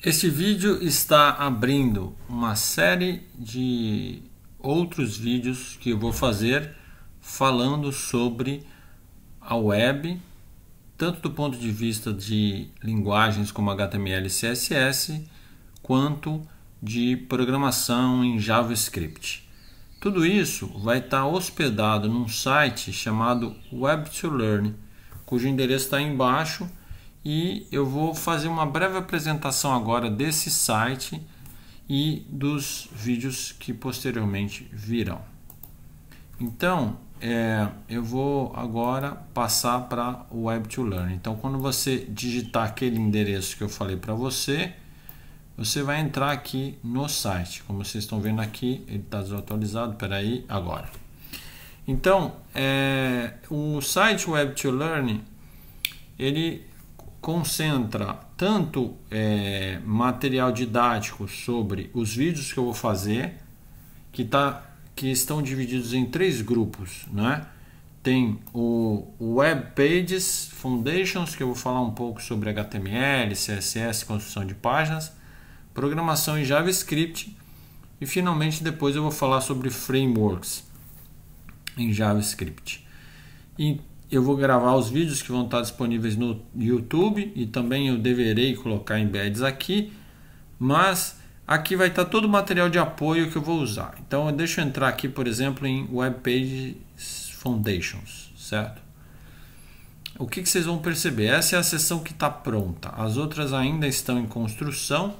Este vídeo está abrindo uma série de outros vídeos que eu vou fazer falando sobre a web, tanto do ponto de vista de linguagens como HTML e CSS, quanto de programação em JavaScript. Tudo isso vai estar hospedado num site chamado Web2Learn, cujo endereço está embaixo e eu vou fazer uma breve apresentação agora desse site e dos vídeos que posteriormente virão. Então, é, eu vou agora passar para o Web to Learn. Então, quando você digitar aquele endereço que eu falei para você, você vai entrar aqui no site. Como vocês estão vendo aqui, ele está desatualizado. Peraí, agora. Então, é, o site Web to Learn ele concentra tanto é, material didático sobre os vídeos que eu vou fazer, que, tá, que estão divididos em três grupos, né? Tem o, Web Pages Foundations, que eu vou falar um pouco sobre HTML, CSS, construção de páginas, programação em JavaScript e finalmente depois eu vou falar sobre frameworks em JavaScript. E eu vou gravar os vídeos que vão estar disponíveis no YouTube e também eu deverei colocar embeds aqui, mas aqui vai estar todo o material de apoio que eu vou usar. Então eu eu entrar aqui, por exemplo, em Pages Foundations, certo? O que, que vocês vão perceber? Essa é a seção que está pronta, as outras ainda estão em construção.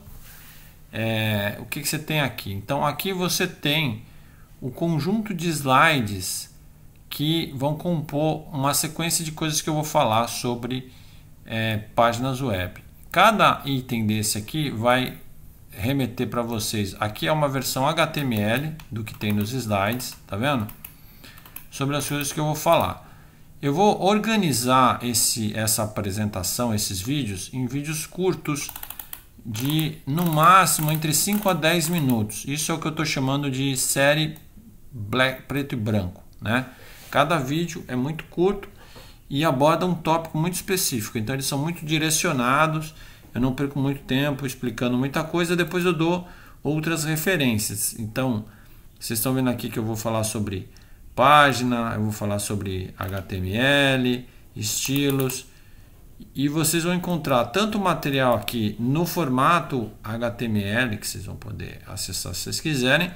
É, o que, que você tem aqui? Então aqui você tem o conjunto de slides que vão compor uma sequência de coisas que eu vou falar sobre é, páginas web. Cada item desse aqui vai remeter para vocês. Aqui é uma versão HTML do que tem nos slides, tá vendo? Sobre as coisas que eu vou falar. Eu vou organizar esse, essa apresentação, esses vídeos, em vídeos curtos de no máximo entre 5 a 10 minutos. Isso é o que eu estou chamando de série black, preto e branco. Né? Cada vídeo é muito curto e aborda um tópico muito específico, então eles são muito direcionados. Eu não perco muito tempo explicando muita coisa, depois eu dou outras referências. Então, vocês estão vendo aqui que eu vou falar sobre página, eu vou falar sobre HTML, estilos, e vocês vão encontrar tanto material aqui no formato HTML, que vocês vão poder acessar se vocês quiserem,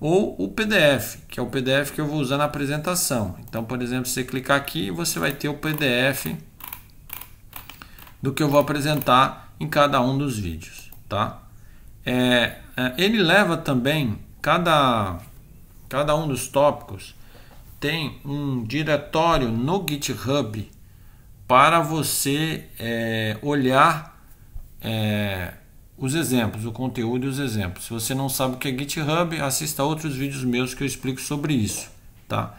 ou o PDF, que é o PDF que eu vou usar na apresentação. Então, por exemplo, você clicar aqui, você vai ter o PDF do que eu vou apresentar em cada um dos vídeos, tá? É, é, ele leva também cada cada um dos tópicos tem um diretório no GitHub para você é, olhar é, os exemplos, o conteúdo e os exemplos. Se você não sabe o que é GitHub, assista outros vídeos meus que eu explico sobre isso, tá?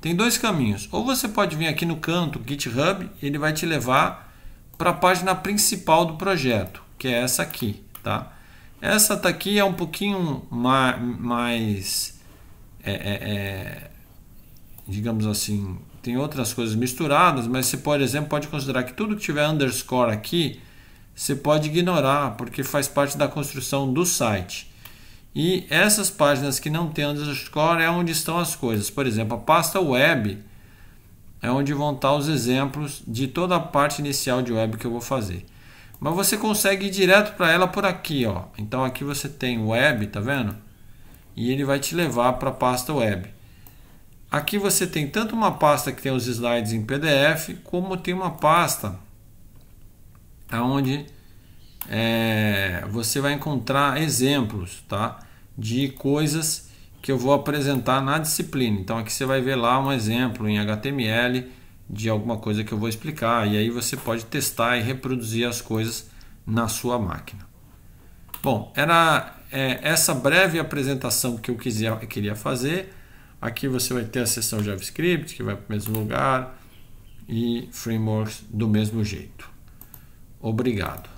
Tem dois caminhos. Ou você pode vir aqui no canto GitHub, ele vai te levar para a página principal do projeto, que é essa aqui, tá? Essa aqui é um pouquinho ma mais, é, é, é, digamos assim, tem outras coisas misturadas, mas você, por exemplo, pode considerar que tudo que tiver underscore aqui você pode ignorar, porque faz parte da construção do site. E essas páginas que não tem underscore é onde estão as coisas. Por exemplo, a pasta web é onde vão estar os exemplos de toda a parte inicial de web que eu vou fazer. Mas você consegue ir direto para ela por aqui, ó. Então aqui você tem web, tá vendo? E ele vai te levar para a pasta web. Aqui você tem tanto uma pasta que tem os slides em PDF, como tem uma pasta Tá? onde é, você vai encontrar exemplos tá, de coisas que eu vou apresentar na disciplina. Então aqui você vai ver lá um exemplo em HTML de alguma coisa que eu vou explicar e aí você pode testar e reproduzir as coisas na sua máquina. Bom, era é, essa breve apresentação que eu, quiser, eu queria fazer. Aqui você vai ter a seção JavaScript que vai para o mesmo lugar e frameworks do mesmo jeito. Obrigado.